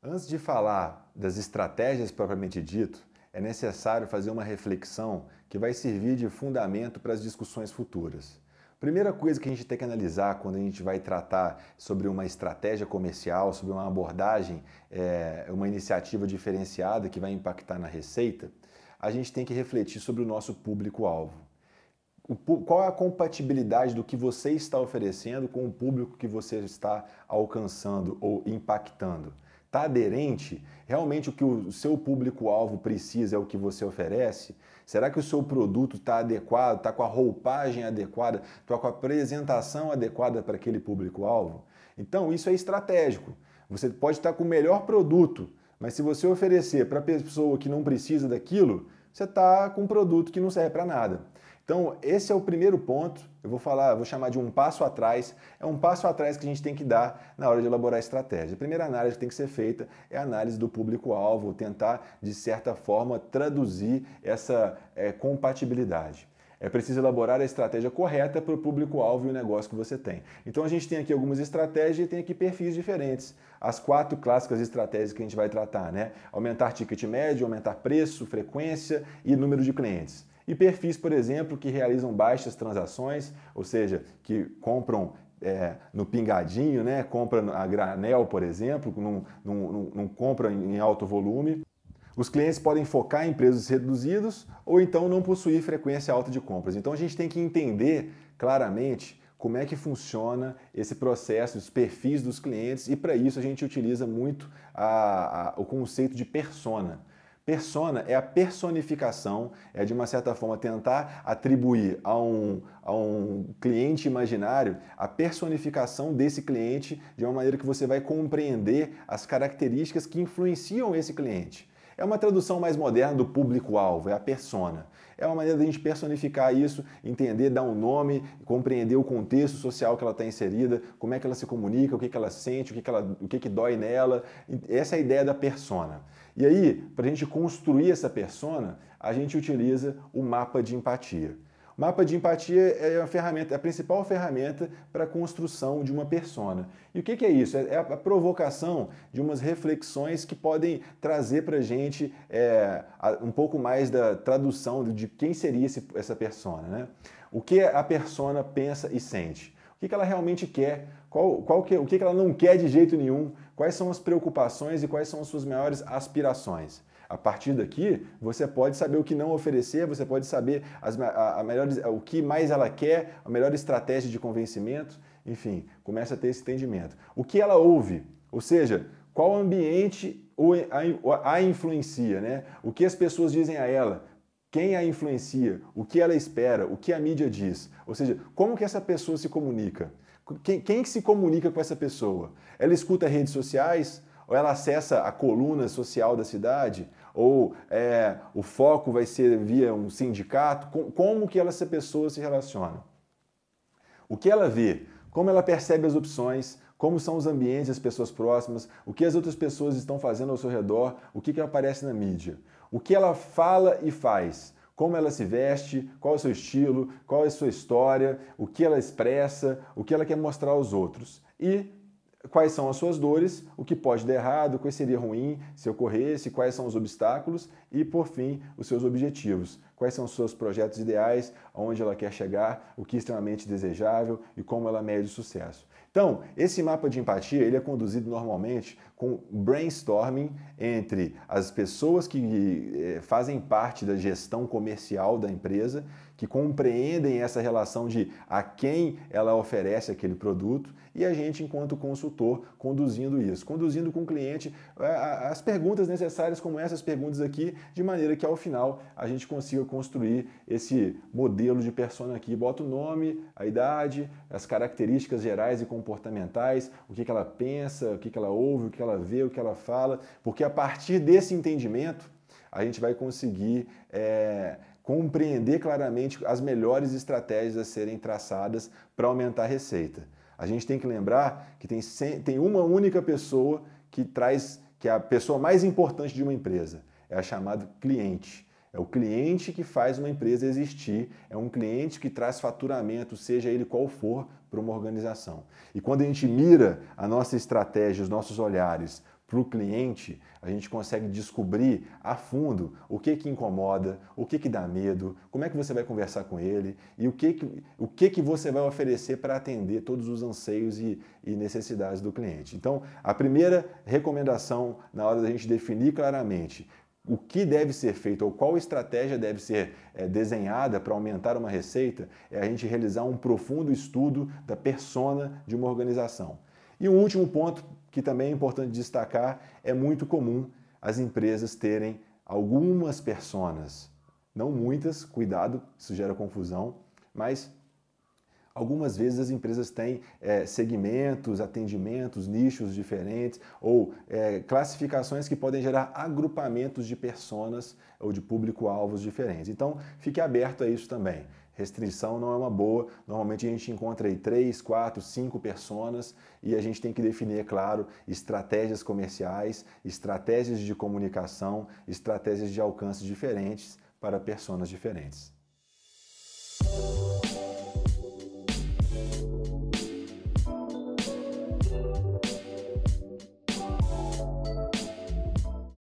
Antes de falar das estratégias propriamente dito, é necessário fazer uma reflexão que vai servir de fundamento para as discussões futuras. Primeira coisa que a gente tem que analisar quando a gente vai tratar sobre uma estratégia comercial, sobre uma abordagem, é, uma iniciativa diferenciada que vai impactar na receita, a gente tem que refletir sobre o nosso público-alvo. Qual é a compatibilidade do que você está oferecendo com o público que você está alcançando ou impactando? Está aderente? Realmente o que o seu público-alvo precisa é o que você oferece? Será que o seu produto está adequado, está com a roupagem adequada, está com a apresentação adequada para aquele público-alvo? Então, isso é estratégico. Você pode estar tá com o melhor produto, mas se você oferecer para a pessoa que não precisa daquilo, você está com um produto que não serve para nada. Então, esse é o primeiro ponto. Eu vou falar, vou chamar de um passo atrás. É um passo atrás que a gente tem que dar na hora de elaborar a estratégia. A primeira análise que tem que ser feita é a análise do público-alvo, tentar, de certa forma, traduzir essa é, compatibilidade. É preciso elaborar a estratégia correta para o público-alvo e o negócio que você tem. Então a gente tem aqui algumas estratégias e tem aqui perfis diferentes. As quatro clássicas estratégias que a gente vai tratar, né? Aumentar ticket médio, aumentar preço, frequência e número de clientes e perfis, por exemplo, que realizam baixas transações, ou seja, que compram é, no pingadinho, né? compra a granel, por exemplo, não, compra em alto volume. Os clientes podem focar em preços reduzidos ou então não possuir frequência alta de compras. Então a gente tem que entender claramente como é que funciona esse processo, os perfis dos clientes, e para isso a gente utiliza muito a, a, o conceito de persona. Persona é a personificação, é de uma certa forma tentar atribuir a um, a um cliente imaginário a personificação desse cliente de uma maneira que você vai compreender as características que influenciam esse cliente. É uma tradução mais moderna do público-alvo, é a persona. É uma maneira de a gente personificar isso, entender, dar um nome, compreender o contexto social que ela está inserida, como é que ela se comunica, o que, que ela sente, o que, que, ela, o que, que dói nela. Essa é a ideia da persona. E aí, para a gente construir essa persona, a gente utiliza o mapa de empatia. Mapa de empatia é a ferramenta, é a principal ferramenta para a construção de uma persona. E o que, que é isso? É, é a provocação de umas reflexões que podem trazer para a gente é, um pouco mais da tradução de quem seria esse, essa persona, né? O que a persona pensa e sente o que, ela realmente quer, qual, qual que, o que, que ela não quer de jeito nenhum, quais são as preocupações e quais são as suas maiores aspirações. A partir daqui, você pode saber o que não oferecer, você pode saber as, a, a melhor, o que mais ela quer, a melhor estratégia de convencimento, enfim, começa a ter esse entendimento. O que ela ouve, ou seja, qual ambiente a influencia, né? O que as pessoas dizem a ela, quem a influencia, o que ela espera, o que a mídia diz. Ou seja, como que essa pessoa se comunica? Quem, quem se comunica com essa pessoa? Ela escuta redes sociais? Ou ela acessa a coluna social da cidade? Ou é, o foco vai ser via um sindicato? como que ela, essa pessoa se relaciona? O que ela vê? Como ela percebe as opções? como são os ambientes, as pessoas próximas, o que as outras pessoas estão fazendo ao seu redor, o que, que aparece na mídia, o que ela fala e faz, como ela se veste, qual é o seu estilo, qual é a sua história, o que ela expressa, o que ela quer mostrar aos outros. E quais são as suas dores, o que pode dar errado, o que seria ruim se ocorresse, quais são os obstáculos e, por fim, os seus objetivos quais são os seus projetos ideais, aonde ela quer chegar, o que é extremamente desejável e como ela mede o sucesso. Então, esse mapa de empatia ele é conduzido normalmente com brainstorming entre as pessoas que eh, fazem parte da gestão comercial da empresa, que compreendem essa relação de a quem ela oferece aquele produto e a gente, enquanto consultor, conduzindo isso, conduzindo com o cliente eh, as perguntas necessárias, como essas perguntas aqui, de maneira que ao final a gente consiga construir esse modelo de persona aqui. Bota o nome, a idade, as características gerais e comportamentais, o que, que ela pensa, o que, que ela ouve, o que ela vê, o que ela fala, porque a partir desse entendimento a gente vai conseguir é, compreender claramente as melhores estratégias a serem traçadas para aumentar a receita. A gente tem que lembrar que tem, tem uma única pessoa que traz, que é a pessoa mais importante de uma empresa, é a chamada cliente. É o cliente que faz uma empresa existir, é um cliente que traz faturamento, seja ele qual for, para uma organização. E quando a gente mira a nossa estratégia, os nossos olhares para o cliente, a gente consegue descobrir a fundo o que que incomoda, o que que dá medo, como é que você vai conversar com ele e o que que, o que, que você vai oferecer para atender todos os anseios e, e necessidades do cliente. Então, a primeira recomendação na hora da gente definir claramente o que deve ser feito ou qual estratégia deve ser é, desenhada para aumentar uma receita é a gente realizar um profundo estudo da persona de uma organização. E um último ponto que também é importante destacar é muito comum as empresas terem algumas personas, não muitas, cuidado, isso gera confusão, mas Algumas vezes as empresas têm é, segmentos, atendimentos, nichos diferentes ou é, classificações que podem gerar agrupamentos de personas ou de público-alvos diferentes. Então, fique aberto a isso também. Restrição não é uma boa. Normalmente a gente encontra aí três, quatro, cinco personas e a gente tem que definir, é claro, estratégias comerciais, estratégias de comunicação, estratégias de alcance diferentes para personas diferentes.